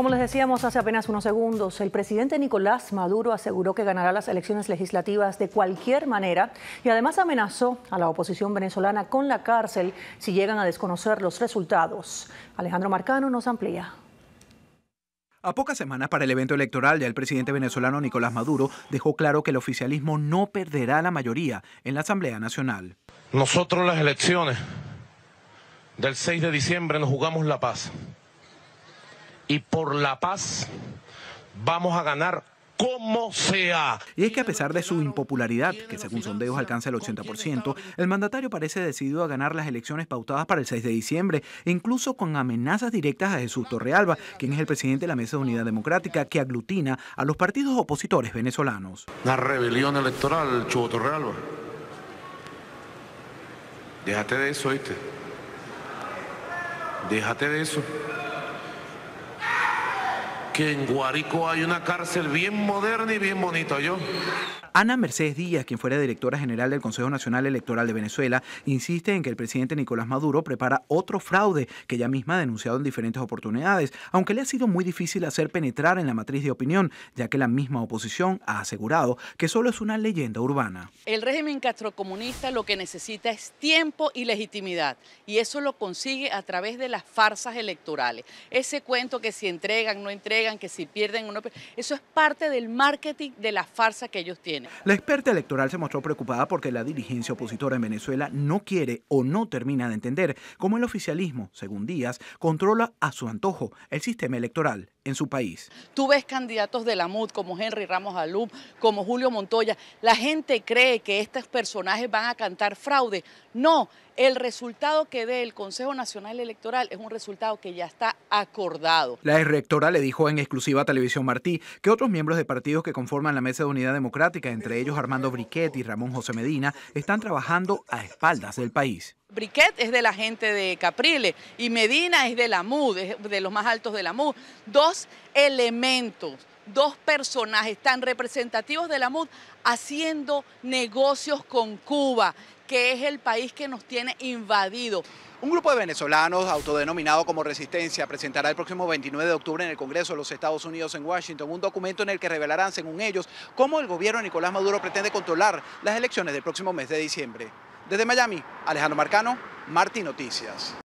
como les decíamos hace apenas unos segundos, el presidente Nicolás Maduro aseguró que ganará las elecciones legislativas de cualquier manera y además amenazó a la oposición venezolana con la cárcel si llegan a desconocer los resultados. Alejandro Marcano nos amplía. A pocas semanas para el evento electoral, ya el presidente venezolano Nicolás Maduro dejó claro que el oficialismo no perderá la mayoría en la Asamblea Nacional. Nosotros las elecciones del 6 de diciembre nos jugamos la paz y por la paz vamos a ganar como sea. Y es que a pesar de su impopularidad, que según sondeos alcanza el 80%, el mandatario parece decidido a ganar las elecciones pautadas para el 6 de diciembre, e incluso con amenazas directas a Jesús Torrealba, quien es el presidente de la Mesa de Unidad Democrática que aglutina a los partidos opositores venezolanos. La rebelión electoral, Chubo Torrealba. Déjate de eso, ¿viste? Déjate de eso que en Guarico hay una cárcel bien moderna y bien bonita, yo. Ana Mercedes Díaz, quien fuera directora general del Consejo Nacional Electoral de Venezuela, insiste en que el presidente Nicolás Maduro prepara otro fraude que ella misma ha denunciado en diferentes oportunidades, aunque le ha sido muy difícil hacer penetrar en la matriz de opinión, ya que la misma oposición ha asegurado que solo es una leyenda urbana. El régimen castrocomunista lo que necesita es tiempo y legitimidad, y eso lo consigue a través de las farsas electorales. Ese cuento que si entregan, no entregan, que si pierden, uno... eso es parte del marketing de la farsa que ellos tienen. La experta electoral se mostró preocupada porque la dirigencia opositora en Venezuela no quiere o no termina de entender cómo el oficialismo, según Díaz, controla a su antojo el sistema electoral en su país. Tú ves candidatos de la MUD como Henry Ramos Alum, como Julio Montoya. La gente cree que estos personajes van a cantar fraude. No, el resultado que dé el Consejo Nacional Electoral es un resultado que ya está acordado. La rectora le dijo en exclusiva a Televisión Martí que otros miembros de partidos que conforman la Mesa de Unidad Democrática, entre ellos Armando Briquet y Ramón José Medina, están trabajando a espaldas del país. Briquet es de la gente de Caprile y Medina es de la MUD, de los más altos de la MUD. Dos dos elementos, dos personajes tan representativos de la MUD haciendo negocios con Cuba, que es el país que nos tiene invadido. Un grupo de venezolanos autodenominado como Resistencia presentará el próximo 29 de octubre en el Congreso de los Estados Unidos en Washington un documento en el que revelarán, según ellos, cómo el gobierno de Nicolás Maduro pretende controlar las elecciones del próximo mes de diciembre. Desde Miami, Alejandro Marcano, Martín Noticias.